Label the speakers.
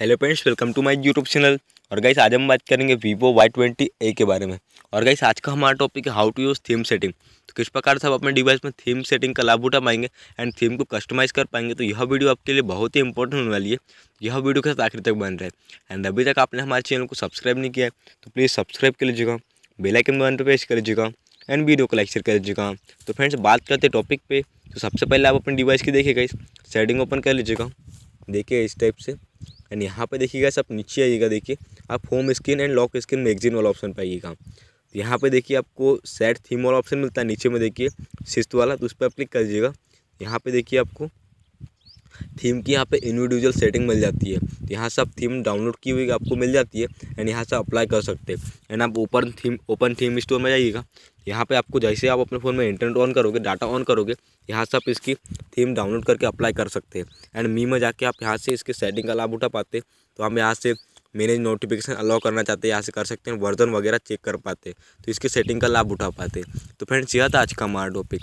Speaker 1: hello friends welcome to my YouTube channel और guys आज हम बात करेंगे वीवो वाई ट्वेंटी ए के बारे में और गाइस आज का हमारा टॉपिक है how to use theme setting तो किस प्रकार से आप अपने डिवाइस में थीम सेटिंग का लाभ उठा पाएंगे एंड थीम को कस्टमाइज़ कर पाएंगे तो यह वीडियो आपके लिए बहुत ही इंपॉर्टेंट होने वाली है यह वीडियो के साथ आखिर तक बन रहा है एंड अभी तक आपने हमारे चैनल को सब्सक्राइब नहीं किया है तो प्लीज़ सब्सक्राइब कर लीजिएगा बेलाइकन बन पर प्रेस कर लीजिएगा एंड वीडियो को लाइक शेयर कर लीजिएगा तो फ्रेंड्स बात करते हैं टॉपिक पर तो सबसे पहले आप अपने डिवाइस की देखिएगा इस सेटिंग ओपन कर लीजिएगा देखिए इस टाइप से एंड यहाँ पे देखिएगा सब नीचे आइएगा देखिए आप home screen and lock screen magazine वाला ऑप्शन पाइएगा तो यहाँ पे देखिए आपको सेट थीम वाला ऑप्शन मिलता है नीचे में देखिए सिस्त वाला तो उस पर आप क्लिक कर दीजिएगा यहाँ पे देखिए आपको थीम की यहाँ पे इंडिविजुअल सेटिंग मिल जाती है तो यहाँ से आप थीम डाउनलोड की हुई आपको मिल जाती है एंड यहाँ से अप्लाई कर सकते हैं एंड आप open theme open theme store में जाइएगा यहाँ पे आपको जैसे आप अपने फ़ोन में इंटरनेट ऑन करोगे डाटा ऑन करोगे यहाँ से आप इसकी थीम डाउनलोड करके अप्लाई कर सकते हैं एंड मी में जाके आप यहाँ से इसके सेटिंग का लाभ उठा पाते तो हम यहाँ से मैनेज नोटिफिकेशन अलाउ करना चाहते हैं यहाँ से कर सकते हैं वर्जन वगैरह चेक कर पाते तो इसकी सेटिंग का लाभ उठा पाते तो फ्रेंड्स यह था आज का हमारा टॉपिक